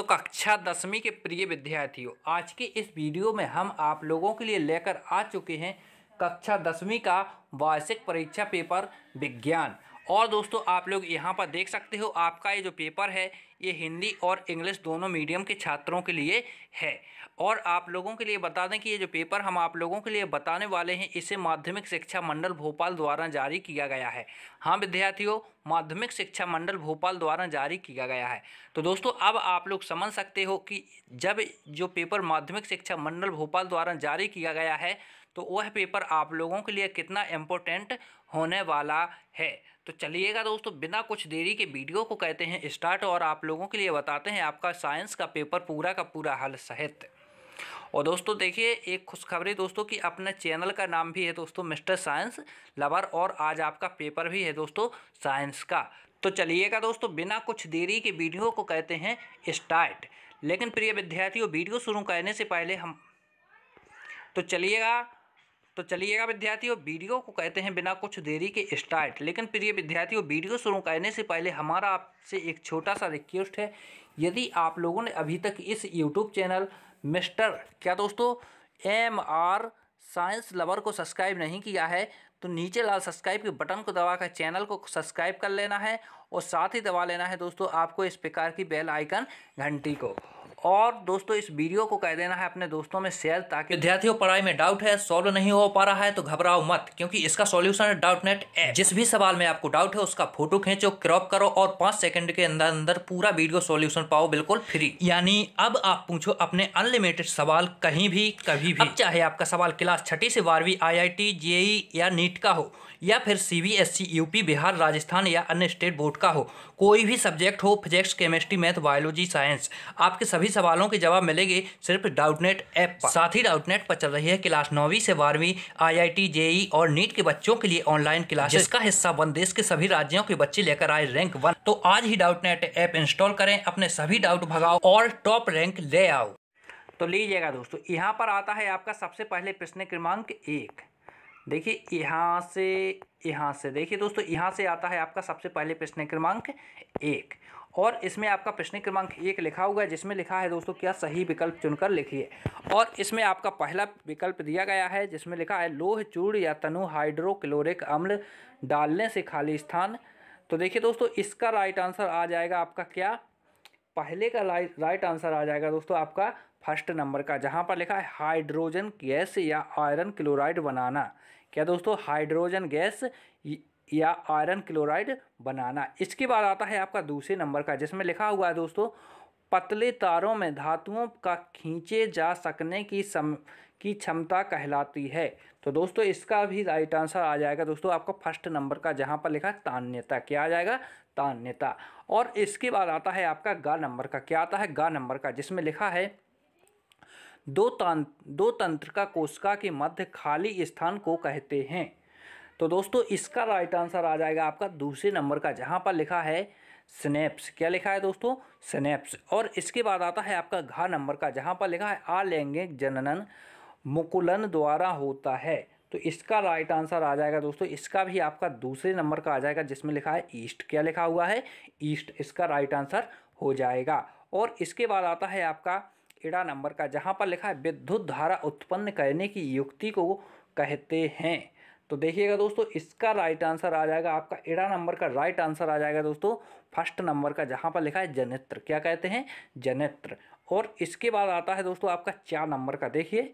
तो कक्षा दसवीं के प्रिय विद्यार्थियों आज के इस वीडियो में हम आप लोगों के लिए लेकर आ चुके हैं कक्षा दसवीं का वार्षिक परीक्षा पेपर विज्ञान और दोस्तों आप लोग यहाँ पर देख सकते हो आपका ये जो पेपर है ये हिंदी और इंग्लिश दोनों मीडियम के छात्रों के लिए है और आप लोगों के लिए बता दें कि ये जो पेपर हम आप लोगों के लिए बताने वाले हैं इसे माध्यमिक शिक्षा मंडल भोपाल द्वारा जारी किया गया है हाँ विद्यार्थियों माध्यमिक शिक्षा मंडल भोपाल द्वारा जारी किया गया है तो दोस्तों अब आप लोग समझ सकते हो कि जब जो पेपर माध्यमिक शिक्षा मंडल भोपाल द्वारा जारी किया गया है तो वह पेपर आप लोगों के लिए कितना इम्पोर्टेंट होने वाला है तो चलिएगा दोस्तों बिना कुछ देरी के वीडियो को कहते हैं स्टार्ट और आप लोगों के लिए बताते हैं आपका साइंस का पेपर पूरा का पूरा हल सहित और दोस्तों देखिए एक खुशखबरी दोस्तों कि अपने चैनल का नाम भी है दोस्तों मिस्टर साइंस लवर और आज आपका पेपर भी है दोस्तों साइंस का तो चलिएगा दोस्तों बिना कुछ देरी के वीडियो को कहते हैं स्टार्ट लेकिन प्रिय विद्यार्थियों वीडियो शुरू करने से पहले हम तो चलिएगा तो चलिएगा विद्यार्थियों वीडियो को कहते हैं बिना कुछ देरी के स्टार्ट लेकिन प्रिय विद्यार्थियों वीडियो शुरू करने से पहले हमारा आपसे एक छोटा सा रिक्वेस्ट है यदि आप लोगों ने अभी तक इस यूट्यूब चैनल मिस्टर क्या दोस्तों एम आर साइंस लवर को सब्सक्राइब नहीं किया है तो नीचे लाल सब्सक्राइब के बटन को दबाकर चैनल को सब्सक्राइब कर लेना है और साथ ही दबा लेना है दोस्तों आपको इस प्रकार की बेल आइकन घंटी को और दोस्तों इस वीडियो को कह देना है अपने दोस्तों में शेयर ताकि विद्यार्थियों पढ़ाई में डाउट है सॉल्व नहीं हो पा रहा है तो घबराओ मत क्योंकि इसका सॉल्यूशन है डाउट नेट ए जिस भी सवाल में आपको डाउट है उसका फोटो खींचो क्रॉप करो और पांच सेकंड के अंदर अंदर पूरा वीडियो सोल्यूशन पाओ बिल्कुल फ्री यानी अब आप पूछो अपने अनलिमिटेड सवाल कहीं भी कभी भी चाहे आपका सवाल क्लास छठी से बारहवीं आई आई e या नीट का हो या फिर C B S E UP Bihar Rajasthan या अन्य स्टेट बोर्ड का हो कोई भी सब्जेक्ट हो physics chemistry math biology science आपके सभी सवालों के जवाब मिलेंगे सिर्फ डाउटनेट ऐप पर साथ ही डाउटनेट पर चल रही है क्लास नौवीं से बारहवीं आईआईटी जेई e e और नीट के बच्चों के लिए ऑनलाइन क्लास जिसका हिस्सा वन देश के सभी राज्यों के बच्चे लेकर आए रैंक वन तो आज ही डाउटनेट ऐप इंस्टॉल करें अपने सभी डाउट भगाओ और टॉप रैंक ले आओ तो लीजिएगा दोस्तों यहाँ पर आता है आपका सबसे पहले प्रश्न क्रमांक एक देखिए यहाँ से यहाँ से देखिए दोस्तों यहाँ से आता है आपका सबसे पहले प्रश्न क्रमांक एक और इसमें आपका प्रश्न क्रमांक एक लिखा हुआ है जिसमें लिखा है दोस्तों क्या सही विकल्प चुनकर लिखिए और इसमें आपका पहला विकल्प दिया गया है जिसमें लिखा है लोह चूड़ या तनु हाइड्रोक्लोरिक अम्ल डालने से खाली स्थान तो देखिए दोस्तों इसका राइट आंसर आ जाएगा आपका क्या पहले का राइट आंसर आ जाएगा दोस्तों आपका फर्स्ट नंबर का जहाँ पर लिखा है हाइड्रोजन गैस या आयरन क्लोराइड बनाना क्या दोस्तों हाइड्रोजन गैस या आयरन क्लोराइड बनाना इसके बाद आता है आपका दूसरे नंबर का जिसमें लिखा हुआ है दोस्तों पतले तारों में धातुओं का खींचे जा सकने की सम की क्षमता कहलाती है तो दोस्तों इसका भी राइट आंसर आ जाएगा दोस्तों आपका फर्स्ट नंबर का जहाँ पर लिखा तान्यता क्या आ जाएगा तान्यता और इसके बाद आता है आपका गा नंबर का क्या आता है गा नंबर का जिसमें लिखा है दो तंत्र दो तंत्रिका कोशिका के मध्य खाली स्थान को कहते हैं तो दोस्तों इसका राइट आंसर आ जाएगा आपका दूसरे नंबर का जहाँ पर लिखा है स्नेप्स क्या लिखा है दोस्तों स्नेप्स और इसके बाद आता है आपका घा नंबर का जहाँ पर लिखा है आलैंगिक जननन मुकुलन द्वारा होता है तो इसका राइट आंसर आ जाएगा दोस्तों इसका भी आपका दूसरे नंबर का आ जाएगा जिसमें लिखा है ईस्ट क्या लिखा हुआ है ईस्ट इसका राइट आंसर हो जाएगा और इसके बाद आता है आपका एडा नंबर का जहाँ पर लिखा है विद्युत धारा उत्पन्न करने की युक्ति को कहते हैं तो देखिएगा दोस्तों इसका राइट आंसर आ जाएगा आपका एड़ा नंबर का राइट आंसर आ जाएगा दोस्तों फर्स्ट नंबर का जहाँ पर लिखा है जनित्र क्या कहते हैं जनित्र और इसके बाद आता है दोस्तों आपका चार नंबर का देखिए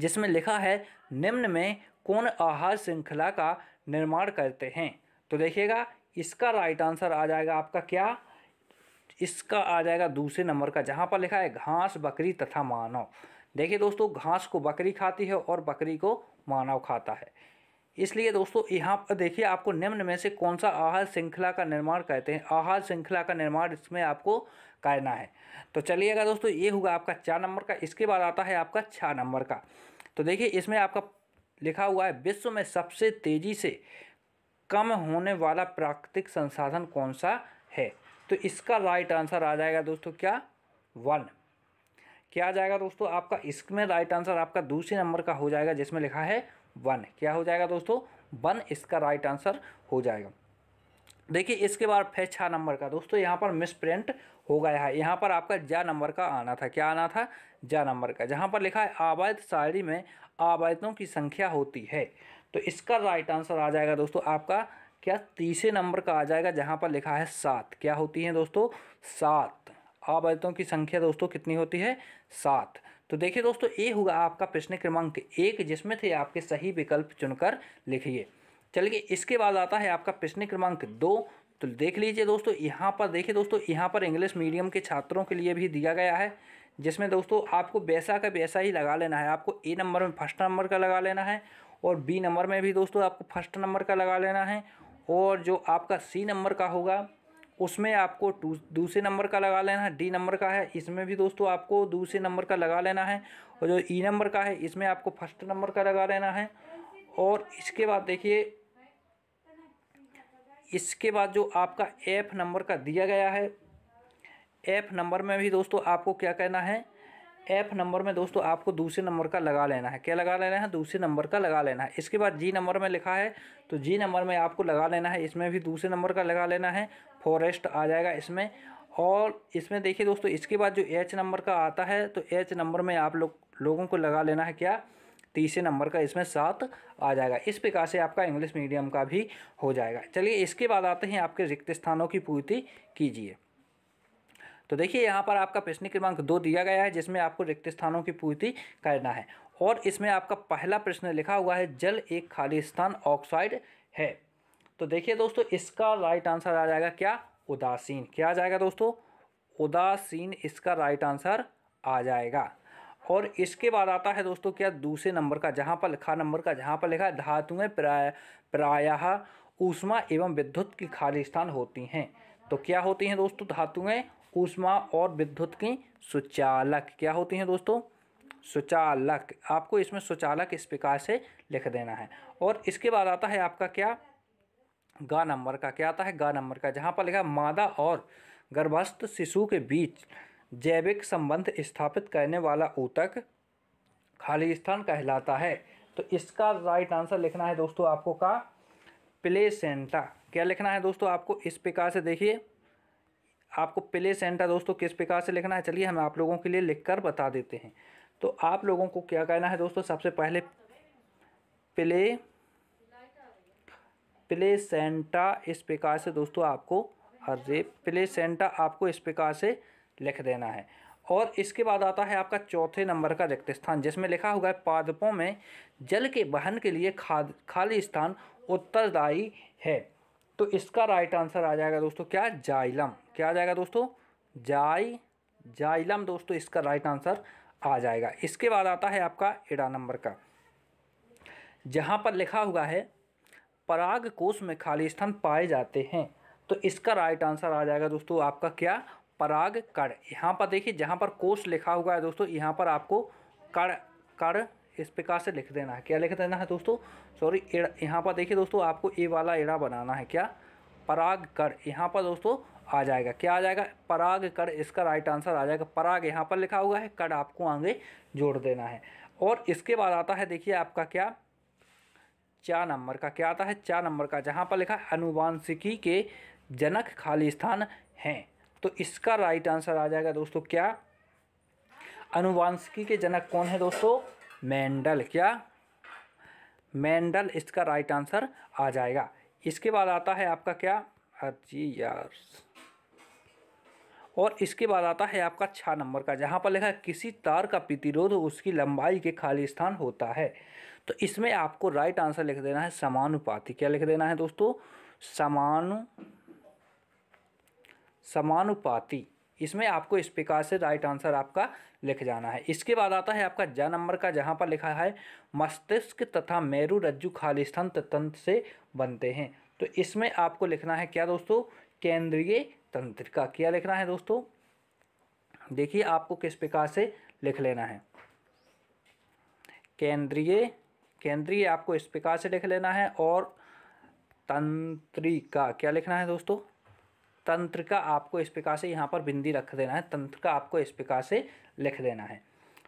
जिसमें लिखा है निम्न में कौन आहार श्रृंखला का निर्माण करते हैं तो देखिएगा इसका राइट आंसर आ जाएगा आपका क्या इसका आ जाएगा दूसरे नंबर का जहाँ पर लिखा है घास बकरी तथा मानव देखिए दोस्तों घास को बकरी खाती है और बकरी को मानव खाता है इसलिए दोस्तों यहाँ पर देखिए आपको निम्न में से कौन सा आहार श्रृंखला का निर्माण कहते हैं आहार श्रृंखला का निर्माण इसमें आपको करना है तो चलिएगा दोस्तों ये होगा आपका चार नंबर का इसके बाद आता है आपका छः नंबर का तो देखिए इसमें आपका लिखा हुआ है विश्व में सबसे तेज़ी से कम होने वाला प्राकृतिक संसाधन कौन सा है तो इसका राइट आंसर आ जाएगा दोस्तों क्या वन क्या आ जाएगा दोस्तों आपका इसमें राइट आंसर आपका दूसरे नंबर का हो जाएगा जिसमें लिखा है वन क्या हो जाएगा दोस्तों वन इसका राइट आंसर हो जाएगा देखिए इसके बाद फिर छः नंबर का दोस्तों यहाँ पर मिस प्रिंट हो गया है यहाँ पर आपका जा नंबर का आना था क्या आना था जा नंबर का जहाँ पर लिखा है आबाद शायरी में आबादों की संख्या होती है तो इसका राइट आंसर आ जाएगा दोस्तों आपका क्या तीसरे नंबर का आ जाएगा जहाँ पर लिखा है सात क्या होती है दोस्तों सात आवर्तों की संख्या दोस्तों कितनी होती है सात तो देखिए दोस्तों ये होगा आपका प्रश्न क्रमांक एक जिसमें थे आपके सही विकल्प चुनकर लिखिए चलिए इसके बाद आता है आपका प्रश्न क्रमांक दो तो देख लीजिए दोस्तों यहाँ पर देखिए दोस्तों यहाँ पर इंग्लिश मीडियम के छात्रों के लिए भी दिया गया है जिसमें दोस्तों आपको वैसा का वैसा ही लगा लेना है आपको ए नंबर में फर्स्ट नंबर का लगा लेना है और बी नंबर में भी दोस्तों आपको फर्स्ट नंबर का लगा लेना है और जो आपका सी नंबर का होगा उसमें आपको दूसरे नंबर का लगा लेना है डी नंबर का है इसमें भी दोस्तों आपको दूसरे नंबर का लगा लेना है और जो ई e नंबर का है इसमें आपको फर्स्ट नंबर का लगा लेना है और इसके बाद देखिए इसके बाद जो आपका एफ नंबर का दिया गया है एफ नंबर में भी दोस्तों आपको क्या करना है एफ नंबर में दोस्तों आपको दूसरे नंबर का लगा लेना है क्या लगा लेना है दूसरे नंबर का लगा लेना है इसके बाद जी नंबर में लिखा है तो जी नंबर में आपको लगा लेना है इसमें भी दूसरे नंबर का लगा लेना है फॉरेस्ट आ जाएगा इसमें और इसमें देखिए दोस्तों इसके बाद जो एच नंबर का आता है तो एच नंबर में आप लोग लोगों को लगा लेना है क्या तीसरे नंबर का इसमें सात आ जाएगा इस प्रकार से आपका इंग्लिश मीडियम का भी हो जाएगा चलिए इसके बाद आते हैं आपके रिक्त स्थानों की पूर्ति कीजिए तो देखिए यहाँ पर आपका प्रश्न क्रमांक दो दिया गया है जिसमें आपको रिक्त स्थानों की पूर्ति करना है और इसमें आपका पहला प्रश्न लिखा हुआ है जल एक खाली स्थान ऑक्साइड है तो देखिए दोस्तों इसका राइट आंसर आ जाएगा क्या उदासीन क्या आ जाएगा दोस्तों उदासीन इसका राइट आंसर आ जाएगा और इसके बाद आता है दोस्तों क्या दूसरे नंबर का जहाँ पर लिखा नंबर का जहाँ पर लिखा है धातुएं प्राय प्रायः ऊष्मा एवं विद्युत की खाली स्थान होती हैं तो क्या होती हैं दोस्तों धातुएँ ऊष्मा और विद्युत की सुचालक क्या होती हैं दोस्तों सुचालक आपको इसमें सुचालक इस प्रकार से लिख देना है और इसके बाद आता है आपका क्या गा नंबर का क्या आता है गा नंबर का जहाँ पर लिखा मादा और गर्भस्थ शिशु के बीच जैविक संबंध स्थापित करने वाला ऊतक खाली स्थान कहलाता है तो इसका राइट आंसर लिखना है दोस्तों आपको का प्लेसेंटा क्या लिखना है दोस्तों आपको इस प्रकार से देखिए आपको प्ले सेंटर दोस्तों किस प्रकार से लिखना है चलिए हम आप लोगों के लिए लिख कर बता देते हैं तो आप लोगों को क्या कहना है दोस्तों सबसे पहले प्ले प्ले सेंटा इस प्रकार से दोस्तों आपको अरे प्ले सेंटा आपको इस प्रकार से लिख देना है और इसके बाद आता है आपका चौथे नंबर का रिक्त स्थान जिसमें लिखा हुआ है पादपों में जल के बहन के लिए खाद खाली स्थान उत्तरदायी है तो इसका राइट आंसर आ जाएगा दोस्तों क्या जाइलम क्या आ जाएगा दोस्तों जाई जाइलम दोस्तों इसका राइट आंसर आ जाएगा इसके बाद आता है आपका एडा नंबर का जहाँ पर लिखा हुआ है पराग कोश में खाली स्थान पाए जाते हैं तो इसका राइट आंसर आ जाएगा दोस्तों आपका क्या पराग कड़ यहाँ पर देखिए जहाँ पर कोश लिखा हुआ है दोस्तों यहाँ पर आपको कड़ कड़ इस प्रकार से लिख देना है क्या लिख देना है दोस्तों सॉरी यहाँ पर देखिए दोस्तों आपको ए वाला एड़ा बनाना है क्या पराग कर यहाँ पर दोस्तों आ जाएगा क्या आ जाएगा पराग कर इसका राइट आंसर आ जाएगा पराग यहाँ पर लिखा हुआ है कर आपको आगे जोड़ देना है और इसके बाद आता है देखिए आपका क्या चार नंबर का क्या आता है चार नंबर का जहाँ पर लिखा है अनुवांशिकी के जनक खाली स्थान हैं तो इसका राइट आंसर आ जाएगा दोस्तों क्या अनुवांशिकी के जनक कौन है दोस्तों मैंडल क्या मेंडल इसका राइट आंसर आ जाएगा इसके बाद आता है आपका क्या अर्जी यार्स और इसके बाद आता है आपका छः नंबर का जहाँ पर लिखा है किसी तार का प्रतिरोध उसकी लंबाई के खाली स्थान होता है तो इसमें आपको राइट आंसर लिख देना है समानुपाती क्या लिख देना है दोस्तों समानु समानुपाती इसमें आपको इस प्रकार से राइट आंसर आपका लिख जाना है इसके बाद आता है आपका ज नंबर का जहाँ पर लिखा है मस्तिष्क तथा मेरु रज्जु खालिस्थान तंत्र से बनते हैं तो इसमें आपको लिखना है क्या दोस्तों केंद्रीय तंत्र का क्या लिखना है दोस्तों देखिए आपको किस प्रकार से लिख लेना है केंद्रीय केंद्रीय आपको इस प्रकार से लिख लेना है और तंत्रिका क्या लिखना है दोस्तों तंत्र का आपको इस प्रकार से यहाँ पर बिंदी रख देना है तंत्र का आपको इस प्रकार से लिख देना है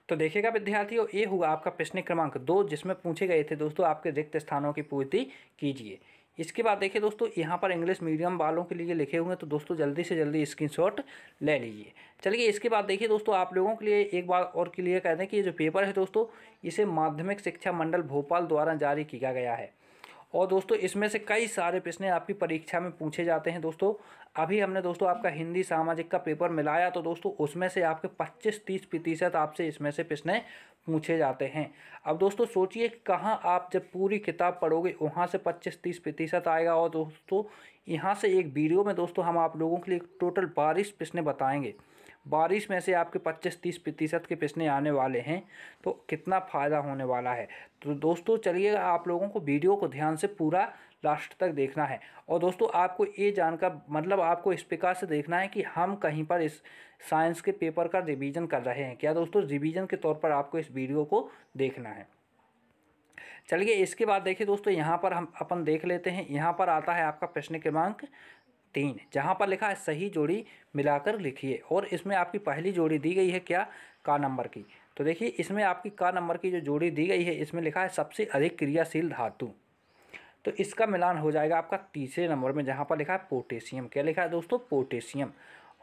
तो देखिएगा विद्यार्थियों ये हुआ आपका प्रश्न क्रमांक दो जिसमें पूछे गए थे दोस्तों आपके रिक्त स्थानों की पूर्ति कीजिए इसके बाद देखिए दोस्तों यहाँ पर इंग्लिश मीडियम वालों के लिए लिखे हुए हैं तो दोस्तों जल्दी से जल्दी स्क्रीनशॉट ले लीजिए चलिए इसके बाद देखिए दोस्तों आप लोगों के लिए एक बार और क्लियर कह दें कि ये जो पेपर है दोस्तों इसे माध्यमिक शिक्षा मंडल भोपाल द्वारा जारी किया गया है और दोस्तों इसमें से कई सारे प्रश्न आपकी परीक्षा में पूछे जाते हैं दोस्तों अभी हमने दोस्तों आपका हिंदी सामाजिक का पेपर मिलाया तो दोस्तों उसमें से आपके 25-30 प्रतिशत आपसे इसमें से प्रश्न पूछे जाते हैं अब दोस्तों सोचिए कहाँ आप जब पूरी किताब पढ़ोगे वहाँ से 25-30 प्रतिशत आएगा और दोस्तों यहाँ से एक वीडियो में दोस्तों हम आप लोगों के लिए टोटल बारिश प्रश्न बताएँगे बारिश में से आपके 25-30 प्रतिशत के पिसने आने वाले हैं तो कितना फ़ायदा होने वाला है तो दोस्तों चलिए आप लोगों को वीडियो को ध्यान से पूरा लास्ट तक देखना है और दोस्तों आपको ये जानकर मतलब आपको इस प्रकार से देखना है कि हम कहीं पर इस साइंस के पेपर का रिवीजन कर रहे हैं क्या दोस्तों रिवीजन के तौर पर आपको इस वीडियो को देखना है चलिए इसके बाद देखिए दोस्तों यहाँ पर हम अपन देख लेते हैं यहाँ पर आता है आपका प्रश्न क्रमांक तीन जहाँ पर लिखा है सही जोड़ी मिलाकर लिखिए और इसमें आपकी पहली जोड़ी दी गई है क्या का नंबर की तो देखिए इसमें आपकी का नंबर की जो जोड़ी दी गई है इसमें लिखा है सबसे अधिक क्रियाशील धातु तो इसका मिलान हो जाएगा आपका तीसरे नंबर में जहाँ पर लिखा है पोटेशियम क्या लिखा है दोस्तों पोटेशियम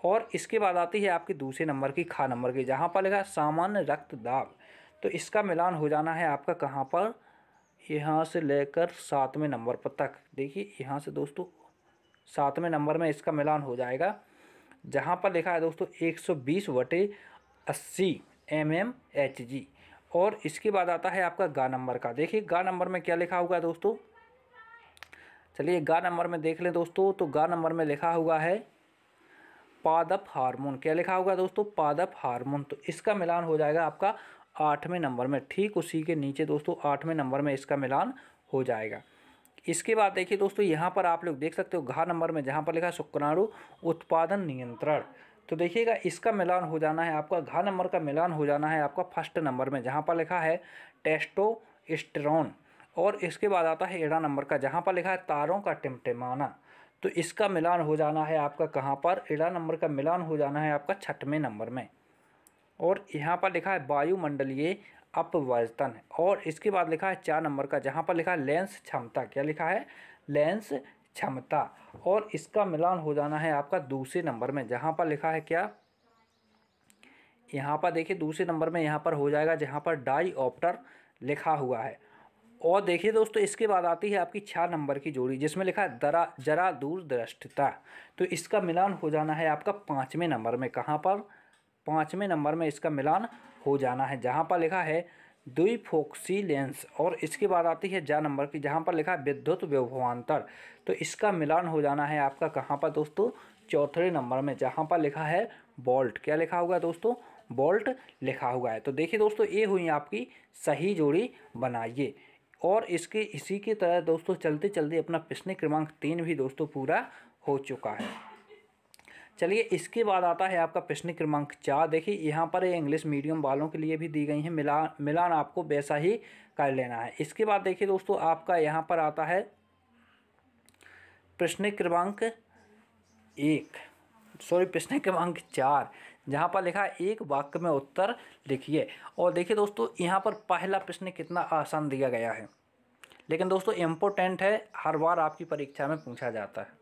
और इसके बाद आती है आपकी दूसरे नंबर की खा नंबर की जहाँ पर लिखा है सामान्य रक्त दाब तो इसका मिलान हो जाना है आपका कहाँ पर यहाँ से लेकर सातवें नंबर पर तक देखिए यहाँ से दोस्तों सातवें नंबर में इसका मिलान हो जाएगा जहाँ पर लिखा है दोस्तों एक सौ बीस वटे अस्सी एम एम एच जी और इसके बाद आता है आपका गा नंबर का देखिए गा नंबर में क्या लिखा हुआ है दोस्तों चलिए गा नंबर में देख लें दोस्तों तो गा नंबर में लिखा हुआ है पादप हार्मोन क्या लिखा हुआ है दोस्तों पादप हार्मोन तो इसका मिलान हो जाएगा आपका आठवें नंबर में ठीक उसी के नीचे दोस्तों आठवें नंबर में इसका मिलान हो जाएगा इसके बाद देखिए दोस्तों यहाँ पर आप लोग देख सकते हो घा नंबर में जहाँ पर लिखा है शुक्राणु उत्पादन नियंत्रण तो देखिएगा इसका मिलान हो जाना है आपका घा नंबर का मिलान हो जाना है आपका फर्स्ट नंबर में जहाँ पर लिखा है टेस्टोस्टेरॉन और इसके बाद आता है एड़ा नंबर का जहाँ पर लिखा है तारों का टिमटिमाना तो इसका मिलान हो जाना है आपका कहाँ पर एड़ा नंबर का मिलान हो जाना है आपका छठवें नंबर में और यहाँ पर लिखा है वायुमंडलीय अपवर्तन और इसके बाद लिखा है चार नंबर का जहाँ पर लिखा है लेंस क्षमता क्या लिखा है लेंस क्षमता और इसका मिलान हो जाना है आपका दूसरे नंबर में जहाँ पर लिखा है क्या यहाँ पर देखिए दूसरे नंबर में यहाँ पर हो जाएगा जहाँ पर डाई ऑप्टर लिखा हुआ है और देखिए दोस्तों इसके बाद आती है आपकी छः नंबर की जोड़ी जिसमें लिखा है दरा जरा दूरदृष्टता तो इसका मिलान हो जाना है आपका पाँचवें नंबर में कहाँ पर पाँचवें नंबर में इसका मिलान हो जाना है जहाँ पर लिखा है दुई फोक्सी लेंस और इसके बाद आती है जा नंबर की जहाँ पर लिखा है विद्युत व्यवहांतर तो इसका मिलान हो जाना है आपका कहाँ पर दोस्तों चौथे नंबर में जहाँ पर लिखा है बोल्ट क्या लिखा होगा दोस्तों बोल्ट लिखा हुआ है तो देखिए दोस्तों ये हुई आपकी सही जोड़ी बनाइए और इसके इसी की तरह दोस्तों चलते चलते अपना प्रश्न क्रमांक तीन भी दोस्तों पूरा हो चुका है चलिए इसके बाद आता है आपका प्रश्न क्रमांक चार देखिए यहाँ पर इंग्लिश मीडियम वालों के लिए भी दी गई हैं मिला मिलान आपको वैसा ही कर लेना है इसके बाद देखिए दोस्तों आपका यहाँ पर आता है प्रश्न क्रमांक एक सॉरी प्रश्न क्रमांक चार जहाँ पर लिखा एक वाक्य में उत्तर लिखिए और देखिए दोस्तों यहाँ पर पहला प्रश्न कितना आसान दिया गया है लेकिन दोस्तों इम्पोर्टेंट है हर बार आपकी परीक्षा में पूछा जाता है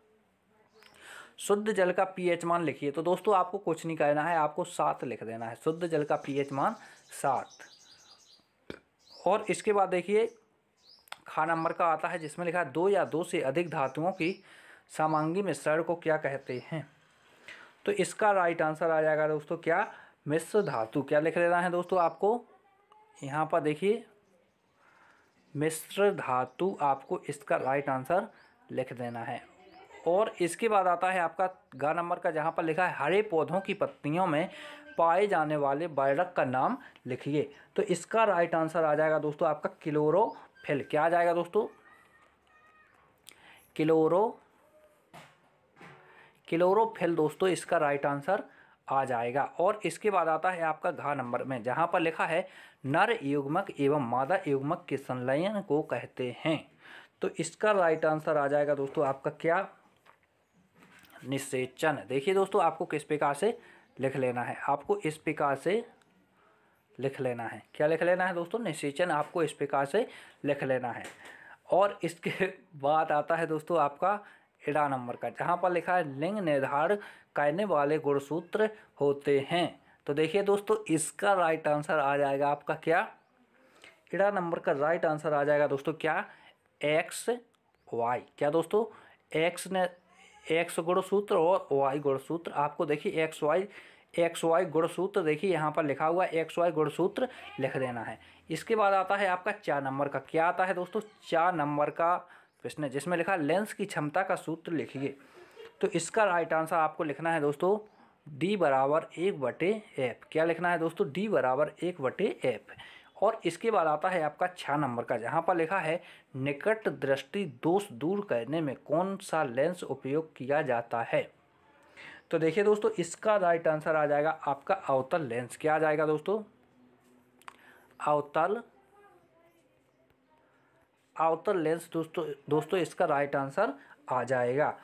शुद्ध जल का पीएच मान लिखिए तो दोस्तों आपको कुछ नहीं करना है आपको सात लिख देना है शुद्ध जल का पीएच मान सात और इसके बाद देखिए खा नंबर का आता है जिसमें लिखा है दो या दो से अधिक धातुओं की सामांगी मिश्रण को क्या कहते हैं तो इसका राइट आंसर आ जाएगा दोस्तों क्या मिश्र धातु क्या लिख देना है दोस्तों आपको यहाँ पर देखिए मिश्र धातु आपको इसका राइट आंसर लिख देना है और इसके बाद आता है आपका गा नंबर का जहाँ पर लिखा है हरे पौधों की पत्तियों में पाए जाने वाले बायरक का नाम लिखिए तो इसका राइट आंसर आ जाएगा दोस्तों आपका क्लोरोफिल क्या आ जाएगा दोस्तों क्लोरो क्लोरोफिल दोस्तों इसका राइट आंसर आ जाएगा और इसके बाद आता है आपका घा नंबर में जहाँ पर लिखा है नर युग्मक एवं मादा युग्मक के संलयन को कहते हैं तो इसका राइट आंसर आ जाएगा दोस्तों आपका क्या निषेचन देखिए दोस्तों आपको किस प्रकार से लिख लेना है आपको इस प्रकार से लिख लेना है क्या लिख लेना है दोस्तों निषेचन आपको इस प्रकार से लिख लेना है और इसके बाद आता है दोस्तों आपका इडा नंबर का जहाँ पर लिखा है लिंग निर्धारण करने वाले गुणसूत्र होते हैं तो देखिए दोस्तों इसका राइट आंसर आ जाएगा आपका क्या इडा नंबर का राइट आंसर आ जाएगा दोस्तों क्या एक्स वाई क्या दोस्तों एक्स ने एक्स गुणसूत्र और वाई गुणसूत्र आपको देखिए एक्स वाई एक्स वाई गुणसूत्र देखिए यहाँ पर लिखा हुआ एक्स वाई गुणसूत्र लिख देना है इसके बाद आता है आपका चार नंबर का क्या आता है दोस्तों चार नंबर का प्रश्न जिसमें लिखा लेंस की क्षमता का सूत्र लिखिए तो इसका राइट आंसर आपको लिखना है दोस्तों डी बराबर एक बटे एफ क्या लिखना है दोस्तों डी बराबर एक बटे एफ और इसके बाद आता है आपका छः नंबर का जहाँ पर लिखा है निकट दृष्टि दोष दूर करने में कौन सा लेंस उपयोग किया जाता है तो देखिए दोस्तों इसका राइट आंसर आ जाएगा आपका अवतल लेंस क्या आ जाएगा दोस्तों अवतल अवतल लेंस दोस्तों दोस्तों इसका राइट आंसर आ जाएगा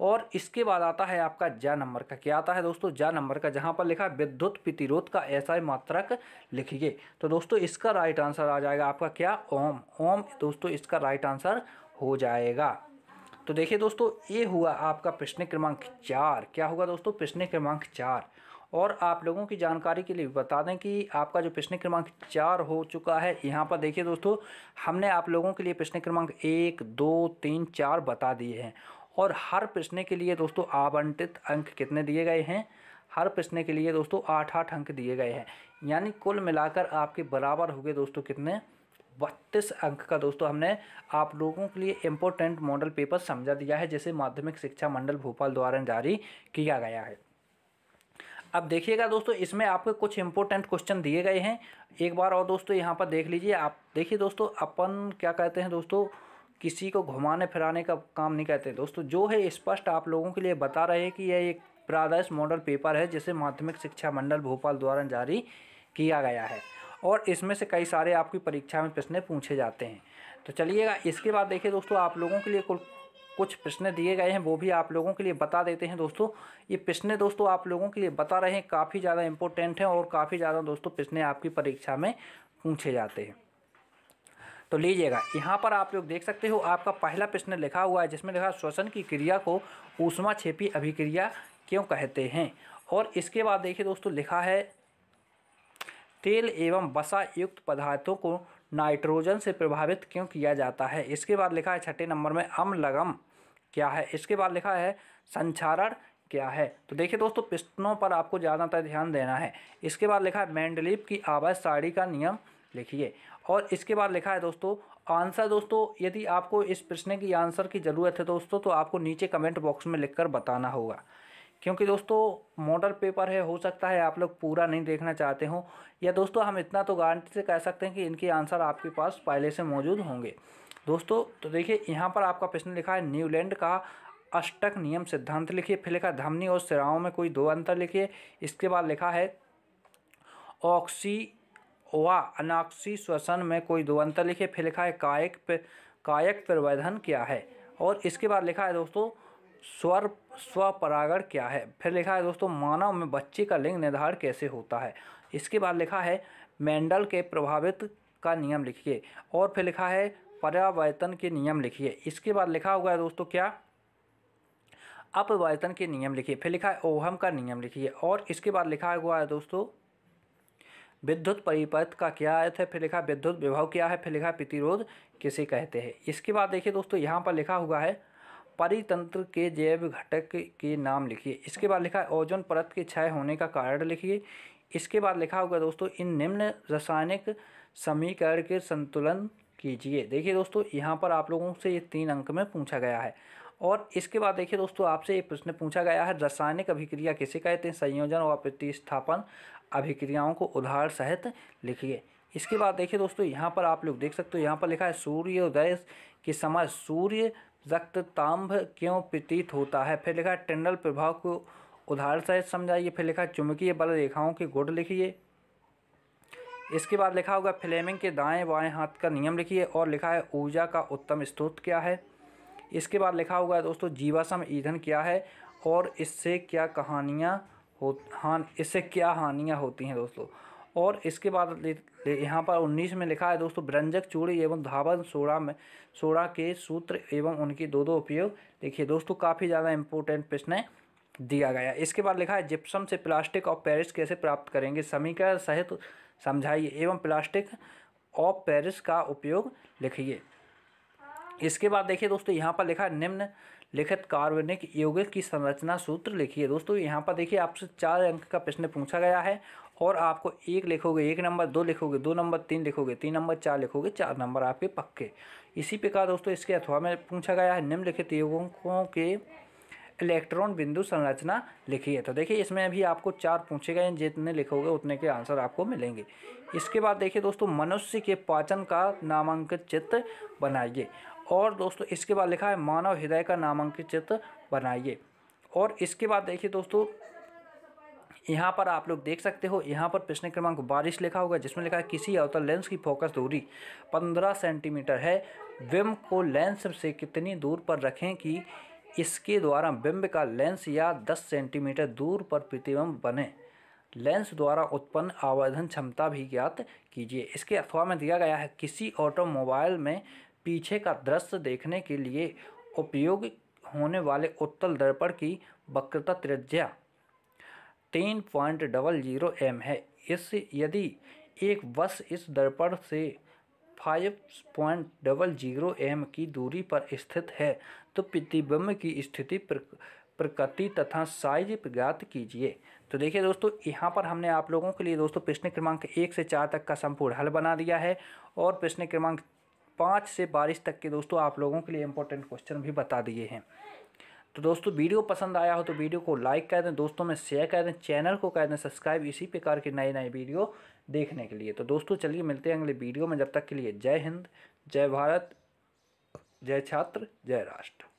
और इसके बाद आता है आपका जा नंबर का क्या आता है दोस्तों जा नंबर का जहाँ पर लिखा विद्युत प्रतिरोध का ऐसा ही मात्रक लिखिए तो दोस्तों इसका राइट आंसर आ जाएगा आपका क्या ओम ओम दोस्तों इसका राइट आंसर हो जाएगा तो देखिए दोस्तों ये हुआ आपका प्रश्न क्रमांक चार क्या होगा दोस्तों प्रश्न क्रमांक चार और आप लोगों की जानकारी के लिए बता दें कि आपका जो प्रश्न क्रमांक चार हो चुका है यहाँ पर देखिए दोस्तों हमने आप लोगों के लिए प्रश्न क्रमांक एक दो तीन चार बता दिए हैं और हर प्रश्न के लिए दोस्तों आवंटित अंक कितने दिए गए हैं हर प्रश्न के लिए दोस्तों आठ आठ अंक दिए गए हैं यानी कुल मिलाकर आपके बराबर हो गए दोस्तों कितने बत्तीस अंक का दोस्तों हमने आप लोगों के लिए इम्पोर्टेंट मॉडल पेपर समझा दिया है जिसे माध्यमिक शिक्षा मंडल भोपाल द्वारा जारी किया गया है अब देखिएगा दोस्तों इसमें आपके कुछ इम्पोर्टेंट क्वेश्चन दिए गए हैं एक बार और दोस्तों यहाँ पर देख लीजिए आप देखिए दोस्तों अपन क्या कहते हैं दोस्तों किसी को घुमाने फिराने का काम नहीं करते दोस्तों जो है स्पष्ट आप लोगों के लिए बता रहे हैं कि यह एक प्रादेश मॉडल पेपर है जिसे माध्यमिक शिक्षा मंडल भोपाल द्वारा जारी किया गया है और इसमें से कई सारे आपकी परीक्षा में प्रश्न पूछे जाते हैं तो चलिएगा इसके बाद देखिए दोस्तों आप लोगों के लिए कुल कुछ प्रश्न दिए गए हैं वो भी आप लोगों के लिए बता देते हैं दोस्तों ये प्रश्न दोस्तों आप लोगों के लिए बता रहे हैं काफ़ी ज़्यादा इंपॉर्टेंट हैं और काफ़ी ज़्यादा दोस्तों प्रश्न आपकी परीक्षा में पूछे जाते हैं तो लीजिएगा यहाँ पर आप लोग देख सकते हो आपका पहला प्रश्न लिखा हुआ है जिसमें लिखा श्वसन की क्रिया को ऊष्मा छेपी अभिक्रिया क्यों कहते हैं और इसके बाद देखिए दोस्तों लिखा है तेल एवं बसा युक्त पदार्थों को नाइट्रोजन से प्रभावित क्यों किया जाता है इसके बाद लिखा है छठे नंबर में अम्ल लगम क्या है इसके बाद लिखा है संचारण क्या है तो देखिए दोस्तों प्रश्नों पर आपको ज़्यादातर ध्यान देना है इसके बाद लिखा है मैंडलीप की आवाज साड़ी का नियम लिखिए और इसके बाद लिखा है दोस्तों आंसर दोस्तों यदि आपको इस प्रश्न की आंसर की ज़रूरत है दोस्तों तो आपको नीचे कमेंट बॉक्स में लिखकर बताना होगा क्योंकि दोस्तों मॉडल पेपर है हो सकता है आप लोग पूरा नहीं देखना चाहते हो या दोस्तों हम इतना तो गारंटी से कह सकते हैं कि इनके आंसर आपके पास पहले से मौजूद होंगे दोस्तों तो देखिए यहाँ पर आपका प्रश्न लिखा है न्यूलैंड का अष्टक नियम सिद्धांत लिखिए फिर लिखा धमनी और सिराओं में कोई दो अंतर लिखिए इसके बाद लिखा है ऑक्सी वा अनाक्षी श्वसन में कोई दो अंतर लिखे फिर लिखा है कायक कायक प्रवर्धन क्या है और इसके बाद लिखा है दोस्तों स्वर स्वपरागण क्या है फिर लिखा है दोस्तों मानव में बच्चे का लिंग निर्धारण कैसे होता है इसके बाद लिखा है मेंडल के प्रभावित का नियम लिखिए और फिर लिखा है पर्यावर्तन के नियम लिखिए इसके बाद लिखा हुआ है दोस्तों क्या अपवर्तन के नियम लिखिए फिर लिखा है ओहम का नियम लिखिए और इसके बाद लिखा हुआ है दोस्तों विद्युत परिपथ का क्या अर्थ है फिर लिखा विद्युत विभव क्या है फिर लिखा प्रतिरोध किसे कहते हैं इसके बाद देखिए दोस्तों यहाँ पर लिखा हुआ है परितंत्र के जैव घटक के नाम लिखिए इसके बाद लिखा है ओजोन परत के क्षय होने का कारण लिखिए इसके बाद लिखा होगा दोस्तों इन निम्न रासायनिक समीकरण के संतुलन कीजिए देखिए दोस्तों यहाँ पर आप लोगों से ये तीन अंक में पूछा गया है और इसके बाद देखिए दोस्तों आपसे ये प्रश्न पूछा गया है रासायनिक अभिक्रिया किसे कहते हैं संयोजन और प्रतिस्थापन अभिक्रियाओं को उदाहरण सहित लिखिए इसके बाद देखिए दोस्तों यहाँ पर आप लोग देख सकते हो यहाँ पर लिखा है सूर्योदय के समय सूर्य रक्त ताम्भ क्यों प्रतीत होता है फिर लिखा है टेंडल प्रभाव को उदाहरण सहित समझाइए फिर लिखा है चुंबकीय बल रेखाओं के गुड़ लिखिए इसके बाद लिखा होगा फ्लेमिंग के दाएं बाएं हाथ का नियम लिखिए और लिखा है ऊर्जा का उत्तम स्त्रोत क्या है इसके बाद लिखा हुआ है दोस्तों जीवाश्म ईंधन क्या है और इससे क्या कहानियाँ हो हान इससे क्या हानियाँ होती हैं दोस्तों और इसके बाद यहाँ पर उन्नीस में लिखा है दोस्तों ब्रंजक चूड़ी एवं धावन सोडा में सोडा के सूत्र एवं उनकी दो दो उपयोग देखिए दोस्तों काफ़ी ज़्यादा इम्पोर्टेंट प्रश्न दिया गया इसके बाद लिखा है जिप्सम से प्लास्टिक ऑफ पेरिस कैसे प्राप्त करेंगे समीकरण सहित समझाइए एवं प्लास्टिक ऑफ पेरिस का उपयोग लिखिए इसके बाद देखिए दोस्तों यहाँ पर लिखा है निम्न लिखित कार्बनिक यौगिक की संरचना सूत्र लिखिए दोस्तों यहाँ पर देखिए आपसे चार अंक का प्रश्न पूछा गया है और आपको एक लिखोगे एक नंबर दो लिखोगे दो नंबर तीन लिखोगे तीन नंबर चार लिखोगे चार नंबर आपके पक्के इसी प्रकार दोस्तों इसके अथवा में पूछा गया है निम्नलिखित यौगिकों के इलेक्ट्रॉन बिंदु संरचना लिखी है तो देखिए इसमें भी आपको चार पूछे गए हैं जितने लिखोगे उतने के आंसर आपको मिलेंगे इसके बाद देखिए दोस्तों मनुष्य के पाचन का नामांकित चित्र बनाइए और दोस्तों इसके बाद लिखा है मानव हृदय का नामांकित चित्र बनाइए और इसके बाद देखिए दोस्तों यहाँ पर आप लोग देख सकते हो यहाँ पर प्रश्न क्रमांक बारिश लिखा होगा जिसमें लिखा है किसी अवतल लेंस की फोकस दूरी 15 सेंटीमीटर है विम को लेंस से कितनी दूर पर रखें कि इसके द्वारा बिंब का लेंस या 10 सेंटीमीटर दूर पर प्रतिबिंब बने लेंस द्वारा उत्पन्न आवर्धन क्षमता भी ज्ञात कीजिए इसके अथवा में दिया गया है किसी ऑटोमोबाइल में पीछे का दृश्य देखने के लिए उपयोग होने वाले उत्तल दर्पण की वक्रता त्रिज्या तीन पॉइंट डबल जीरो एम है इस यदि एक बस इस दर्पण से five point double zero M की दूरी पर स्थित है तो प्रतिबिंब की स्थिति प्रकृति तथा साइज ज्ञात कीजिए तो देखिए दोस्तों यहाँ पर हमने आप लोगों के लिए दोस्तों प्रश्न क्रमांक एक से चार तक का संपूर्ण हल बना दिया है और प्रश्न क्रमांक पाँच से बारिश तक के दोस्तों आप लोगों के लिए इम्पोर्टेंट क्वेश्चन भी बता दिए हैं तो दोस्तों वीडियो पसंद आया हो तो वीडियो को लाइक कर दें दोस्तों में शेयर कर दें चैनल को कह दें सब्सक्राइब इसी प्रकार के नए नए वीडियो देखने के लिए तो दोस्तों चलिए मिलते हैं अगले वीडियो में जब तक के लिए जय हिंद जय भारत जय छात्र जय राष्ट्र